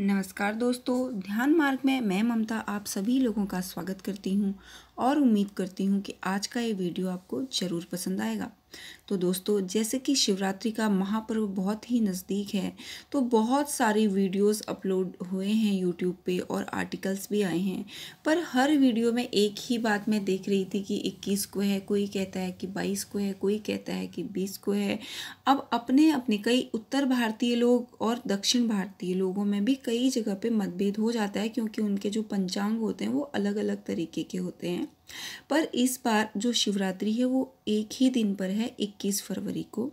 नमस्कार दोस्तों ध्यान मार्ग में मैं ममता आप सभी लोगों का स्वागत करती हूँ और उम्मीद करती हूँ कि आज का ये वीडियो आपको ज़रूर पसंद आएगा तो दोस्तों जैसे कि शिवरात्रि का महापर्व बहुत ही नज़दीक है तो बहुत सारी वीडियोस अपलोड हुए हैं यूट्यूब पे और आर्टिकल्स भी आए हैं पर हर वीडियो में एक ही बात मैं देख रही थी कि 21 को है कोई कहता है कि 22 को है कोई कहता है कि 20 को है अब अपने अपने कई उत्तर भारतीय लोग और दक्षिण भारतीय लोगों में भी कई जगह पर मतभेद हो जाता है क्योंकि उनके जो पंचांग होते हैं वो अलग अलग तरीके के होते हैं पर इस बार जो शिवरात्रि है वो एक ही दिन पर है 21 फरवरी को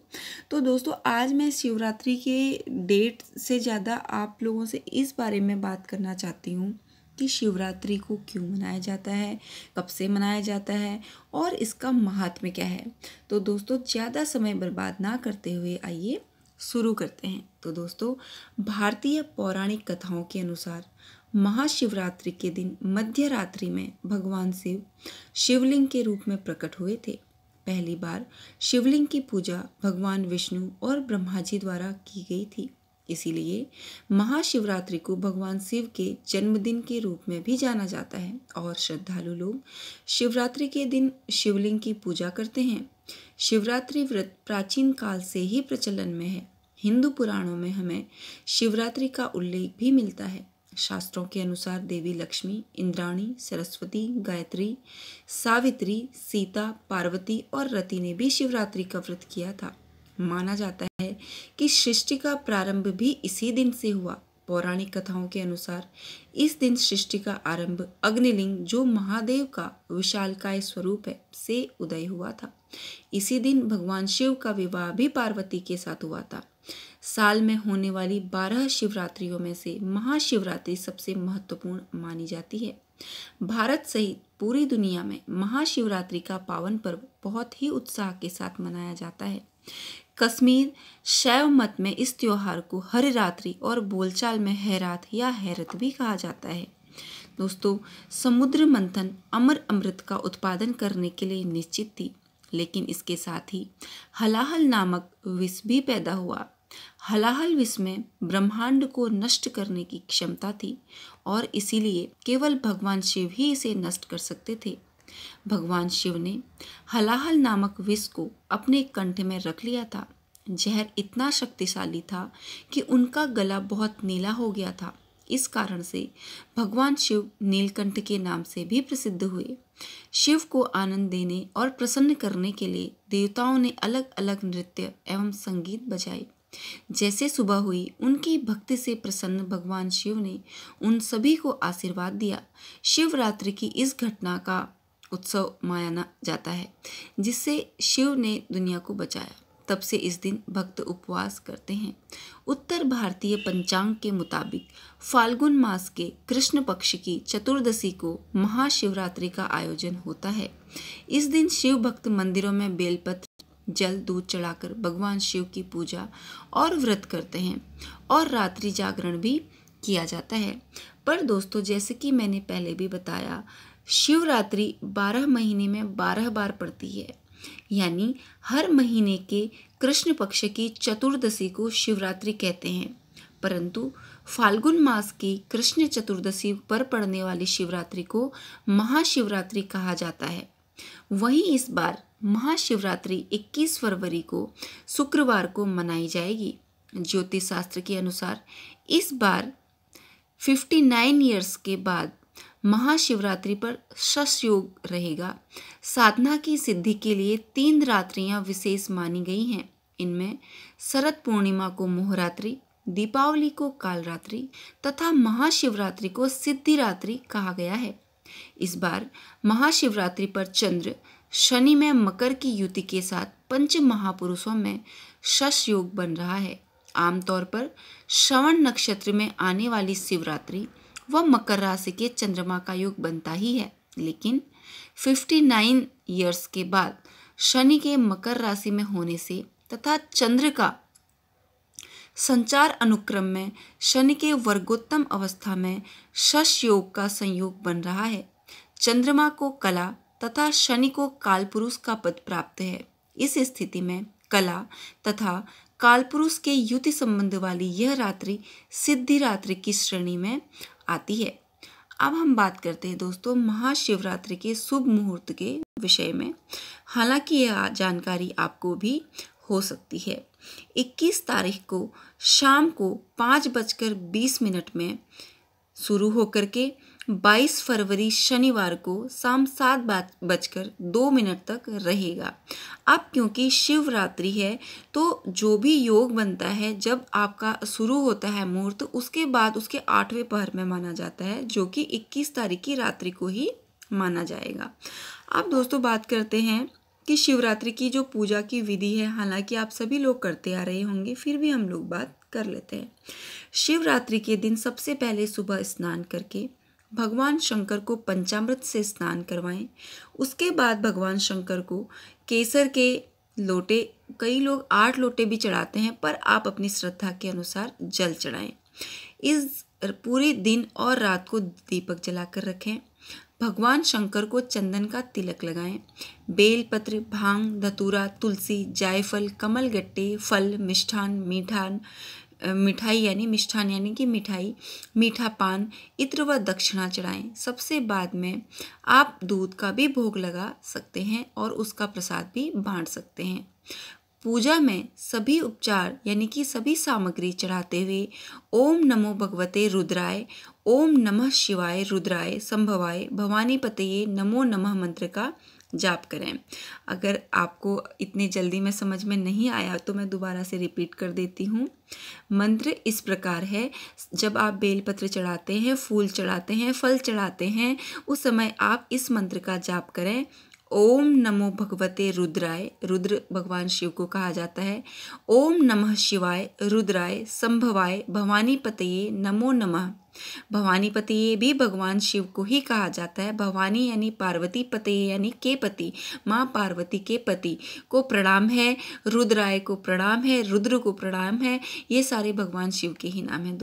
तो दोस्तों आज मैं शिवरात्रि के डेट से ज़्यादा आप लोगों से इस बारे में बात करना चाहती हूँ कि शिवरात्रि को क्यों मनाया जाता है कब से मनाया जाता है और इसका महात्म्य क्या है तो दोस्तों ज़्यादा समय बर्बाद ना करते हुए आइए शुरू करते हैं तो दोस्तों भारतीय पौराणिक कथाओं के अनुसार महाशिवरात्रि के दिन मध्य रात्रि में भगवान शिव शिवलिंग के रूप में प्रकट हुए थे पहली बार शिवलिंग की पूजा भगवान विष्णु और ब्रह्मा जी द्वारा की गई थी इसीलिए महाशिवरात्रि को भगवान शिव के जन्मदिन के रूप में भी जाना जाता है और श्रद्धालु लोग शिवरात्रि के दिन शिवलिंग की पूजा करते हैं शिवरात्रि व्रत प्राचीन काल से ही प्रचलन में है हिंदू पुराणों में हमें शिवरात्रि का उल्लेख भी मिलता है शास्त्रों के अनुसार देवी लक्ष्मी इंद्राणी सरस्वती गायत्री सावित्री सीता पार्वती और रति ने भी शिवरात्रि का व्रत किया था माना जाता है कि सृष्टि का प्रारंभ भी इसी दिन से हुआ पौराणिक कथाओं के अनुसार इस दिन सृष्टि का आरंभ अग्निलिंग जो महादेव का विशालकाय स्वरूप है से उदय हुआ था इसी दिन भगवान शिव का विवाह भी पार्वती के साथ हुआ था साल में होने वाली बारह शिवरात्रियों में से महाशिवरात्रि सबसे महत्वपूर्ण मानी जाती है भारत सहित पूरी दुनिया में महाशिवरात्रि का पावन पर्व बहुत ही उत्साह के साथ मनाया जाता है कश्मीर शैव मत में इस त्योहार को हर रात्रि और बोलचाल में हैरात या हैरत भी कहा जाता है दोस्तों समुद्र मंथन अमर अमृत का उत्पादन करने के लिए निश्चित थी लेकिन इसके साथ ही हलाहल नामक विष भी पैदा हुआ हलाहल में ब्रह्मांड को नष्ट करने की क्षमता थी और इसीलिए केवल भगवान शिव ही इसे नष्ट कर सकते थे भगवान शिव ने हलाहल नामक विष को अपने कंठ में रख लिया था जहर इतना शक्तिशाली था कि उनका गला बहुत नीला हो गया था इस कारण से भगवान शिव नीलकंठ के नाम से भी प्रसिद्ध हुए शिव को आनंद देने और प्रसन्न करने के लिए देवताओं ने अलग अलग नृत्य एवं संगीत बजाए जैसे सुबह हुई उनकी भक्ति से प्रसन्न भगवान शिव ने उन सभी को आशीर्वाद दिया शिवरात्रि की इस घटना का उत्सव माना जाता है जिससे शिव ने दुनिया को बचाया तब से इस दिन भक्त उपवास करते हैं उत्तर भारतीय पंचांग के मुताबिक फाल्गुन मास के कृष्ण पक्ष की चतुर्दशी को महाशिवरात्रि का आयोजन होता है इस दिन शिव भक्त मंदिरों में बेलपत्र जल दूध चढ़ाकर भगवान शिव की पूजा और व्रत करते हैं और रात्रि जागरण भी किया जाता है पर दोस्तों जैसे कि मैंने पहले भी बताया शिवरात्रि बारह महीने में बारह बार पड़ती है यानी हर महीने के कृष्ण पक्ष की चतुर्दशी को शिवरात्रि कहते हैं परंतु फाल्गुन मास की कृष्ण चतुर्दशी पर पड़ने वाली शिवरात्रि को महाशिवरात्रि कहा जाता है वहीं इस बार महाशिवरात्रि 21 फरवरी को शुक्रवार को मनाई जाएगी ज्योतिष शास्त्र के अनुसार इस बार 59 ईयर्स के बाद महाशिवरात्रि पर शश योग रहेगा साधना की सिद्धि के लिए तीन रात्रियां विशेष मानी गई हैं इनमें शरद पूर्णिमा को मोहरात्रि दीपावली को कालरात्रि तथा महाशिवरात्रि को सिद्धि रात्रि कहा गया है इस बार महाशिवरात्रि पर चंद्र शनि में मकर की युति के साथ पंच महापुरुषों में शश योग बन रहा है आमतौर पर श्रवण नक्षत्र में आने वाली शिवरात्रि व मकर राशि के चंद्रमा का योग बनता ही है लेकिन 59 ईयर्स के बाद शनि के मकर राशि में होने से तथा चंद्र का संचार अनुक्रम में शनि के वर्गोत्तम अवस्था में शश योग का संयोग बन रहा है चंद्रमा को कला तथा शनि को कालपुरुष का पद प्राप्त है इस स्थिति में कला तथा कालपुरुष के युति संबंध वाली यह रात्रि सिद्धि रात्रि की श्रेणी में आती है अब हम बात करते हैं दोस्तों महाशिवरात्रि के शुभ मुहूर्त के विषय में हालांकि यह जानकारी आपको भी हो सकती है 21 तारीख को शाम को पाँच बजकर बीस मिनट में शुरू होकर के 22 फरवरी शनिवार को शाम सात बजकर दो मिनट तक रहेगा अब क्योंकि शिवरात्रि है तो जो भी योग बनता है जब आपका शुरू होता है मुहूर्त उसके बाद उसके आठवें पहर में माना जाता है जो कि 21 तारीख की रात्रि को ही माना जाएगा अब दोस्तों बात करते हैं कि शिवरात्रि की जो पूजा की विधि है हालांकि आप सभी लोग करते आ रहे होंगे फिर भी हम लोग बात कर लेते हैं शिवरात्रि के दिन सबसे पहले सुबह स्नान करके भगवान शंकर को पंचामृत से स्नान करवाएं उसके बाद भगवान शंकर को केसर के लोटे कई लोग आठ लोटे भी चढ़ाते हैं पर आप अपनी श्रद्धा के अनुसार जल चढ़ाएं इस पूरे दिन और रात को दीपक जलाकर रखें भगवान शंकर को चंदन का तिलक लगाएं बेलपत्र भांग धतूरा तुलसी जायफल कमल गट्टे फल मिष्ठान मीठान मिठाई यानी मिष्ठान यानी कि मिठाई मीठा पान इत्र व दक्षिणा चढ़ाएं सबसे बाद में आप दूध का भी भोग लगा सकते हैं और उसका प्रसाद भी बांट सकते हैं पूजा में सभी उपचार यानी कि सभी सामग्री चढ़ाते हुए ओम नमो भगवते रुद्राय ओम नमः शिवाय रुद्राय संभवाय भवानी पतये नमो नमः मंत्र का जाप करें अगर आपको इतनी जल्दी में समझ में नहीं आया तो मैं दोबारा से रिपीट कर देती हूँ मंत्र इस प्रकार है जब आप बेलपत्र चढ़ाते हैं फूल चढ़ाते हैं फल चढ़ाते हैं उस समय आप इस मंत्र का जाप करें ओम नमो भगवते रुद्राय रुद्र भगवान शिव को कहा जाता है ओम नमः शिवाय रुद्राय संभवाय भवानी पतये नमो नमः भवानी पतये भी भगवान शिव को ही कहा जाता है भवानी यानी पार्वती पतये यानी के पति माँ पार्वती के पति को प्रणाम है रुद्राय को प्रणाम है रुद्र को प्रणाम है ये सारे भगवान शिव के ही नाम हैं